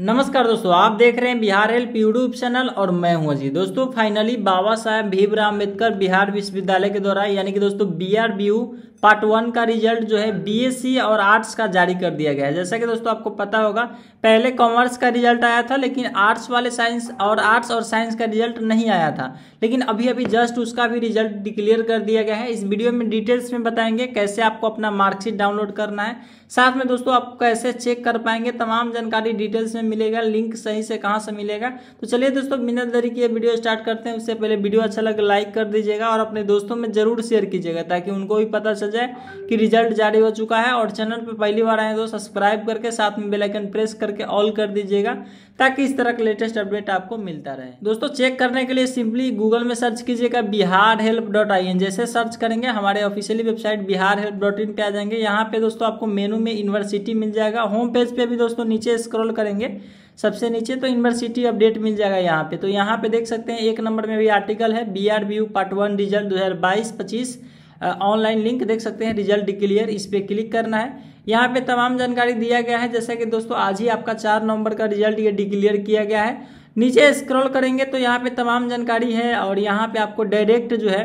नमस्कार दोस्तों आप देख रहे हैं बिहार हेल्प यूट्यूब चैनल और मैं हूं अजी दोस्तों फाइनली बाबा साहेब भीमराव अम्बेडकर बिहार विश्वविद्यालय के द्वारा यानी कि दोस्तों B R B U part one का रिजल्ट जो है बीएससी और आर्ट्स का जारी कर दिया गया है जैसा कि दोस्तों आपको पता होगा पहले कॉमर्स का रिजल्ट आया था लेकिन आर्ट्स वाले साइंस और आर्ट्स और साइंस का रिजल्ट नहीं आया था लेकिन अभी अभी जस्ट उसका भी रिजल्ट डिक्लेयर कर दिया गया है इस वीडियो में डिटेल्स में बताएंगे कैसे आपको अपना मार्कशीट डाउनलोड करना है साथ में दोस्तों आप कैसे चेक कर पाएंगे तमाम जानकारी डिटेल्स में मिलेगा लिंक सही से कहाँ से मिलेगा तो चलिए दोस्तों मिनत दरी की वीडियो स्टार्ट करते हैं उससे पहले वीडियो अच्छा लगे लाइक कर दीजिएगा और अपने दोस्तों में जरूर शेयर कीजिएगा ताकि उनको भी पता चले मैसेज है कि रिजल्ट जारी हो चुका है और चैनल पर पहली बार आए तो सब्सक्राइब करके साथ में बेलाइकन प्रेस करके ऑल कर दीजिएगा ताकि इस तरह का लेटेस्ट अपडेट आपको मिलता रहे दोस्तों चेक करने के लिए सिंपली गूगल में सर्च कीजिएगा Bihar help dot I N जैसे सर्च करेंगे हमारे officially website Bihar help dot in पर आ जाएंगे यहाँ पे दोस्तों आपको मेनू में यूनिवर्सिटी मिल जाएगा होम पेज पे भी दोस्तों नीचे स्क्रॉल करेंगे सबसे नीचे तो यूनिवर्सिटी अपडेट मिल जाएगा यहाँ पे तो यहाँ पे देख सकते हैं एक नंबर में भी आर्टिकल है B R B U part one result दो हज़ार बाईस पच्चीस ऑनलाइन लिंक देख सकते हैं रिजल्ट क्लियर इस पर क्लिक करना है यहाँ पे तमाम जानकारी दिया गया है जैसा कि दोस्तों आज ही आपका चार नवंबर का रिजल्ट ये डिक्लेयर किया गया है नीचे स्क्रॉल करेंगे तो यहाँ पे तमाम जानकारी है और यहाँ पे आपको डायरेक्ट जो है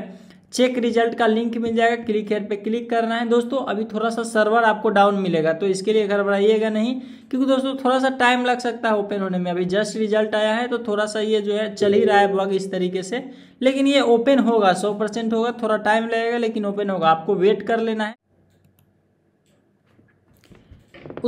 चेक रिजल्ट का लिंक मिल जाएगा क्लिक हेयर पे क्लिक करना है दोस्तों अभी थोड़ा सा सर्वर आपको डाउन मिलेगा तो इसके लिए घबराइएगा नहीं क्योंकि दोस्तों थोड़ा सा टाइम लग सकता है ओपन होने में अभी जस्ट रिजल्ट आया है तो थोड़ा सा ये जो है चल ही रहा है बग इस तरीके से लेकिन ये ओपन होगा सौ परसेंट होगा थोड़ा टाइम लगेगा लेकिन ओपन होगा आपको वेट कर लेना है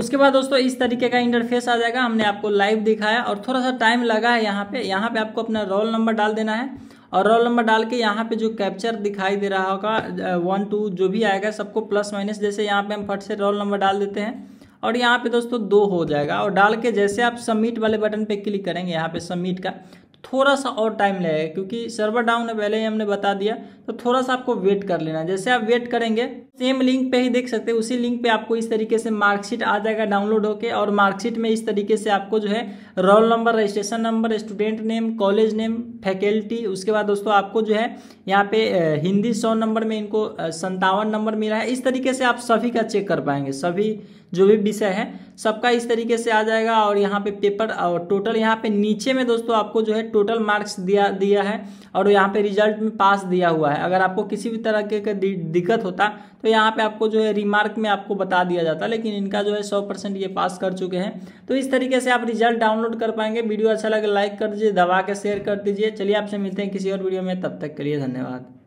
उसके बाद दोस्तों इस तरीके का इंटरफेस आ जाएगा हमने आपको लाइव दिखाया और थोड़ा सा टाइम लगा है यहाँ पे यहाँ पे आपको अपना रोल नंबर डाल देना है और रोल नंबर डाल के यहाँ पे जो कैप्चर दिखाई दे रहा होगा वन टू जो भी आएगा सबको प्लस माइनस जैसे यहाँ पे हम फट से रोल नंबर डाल देते हैं और यहाँ पे दोस्तों दो हो जाएगा और डाल के जैसे आप सबमिट वाले बटन पे क्लिक करेंगे यहाँ पे सबमिट का तो थोड़ा सा और टाइम लगेगा क्योंकि सर्वर डाउन है पहले ही हमने बता दिया तो थोड़ा सा आपको वेट कर लेना जैसे आप वेट करेंगे सेम लिंक पे ही देख सकते हैं उसी लिंक पे आपको इस तरीके से मार्कशीट आ जाएगा डाउनलोड होके और मार्कशीट में इस तरीके से आपको जो है roll number registration number student name college name faculty उसके बाद दोस्तों आपको जो है यहाँ पे हिंदी सौ नंबर में इनको संतावन नंबर मिला है इस तरीके से आप सभी का चेक कर पाएंगे सभी जो भी विषय है सबका इस तरीके से आ जाएगा और यहाँ पे पेपर और टोटल यहाँ पे नीचे में दोस्तों आपको जो है टोटल मार्क्स दिया दिया है और यहाँ पे रिजल्ट में पास दिया हुआ है अगर आपको किसी भी तरह के दिक्कत होता तो यहाँ पे आपको जो है रिमार्क में आपको बता दिया जाता लेकिन इनका जो है सौ परसेंट ये पास कर चुके हैं तो इस तरीके से आप रिजल्ट डाउनलोड कर पाएंगे वीडियो अच्छा लगे लाइक कर दीजिए दबा के शेयर कर दीजिए चलिए आपसे मिलते हैं किसी और वीडियो में तब तक के लिए धन्यवाद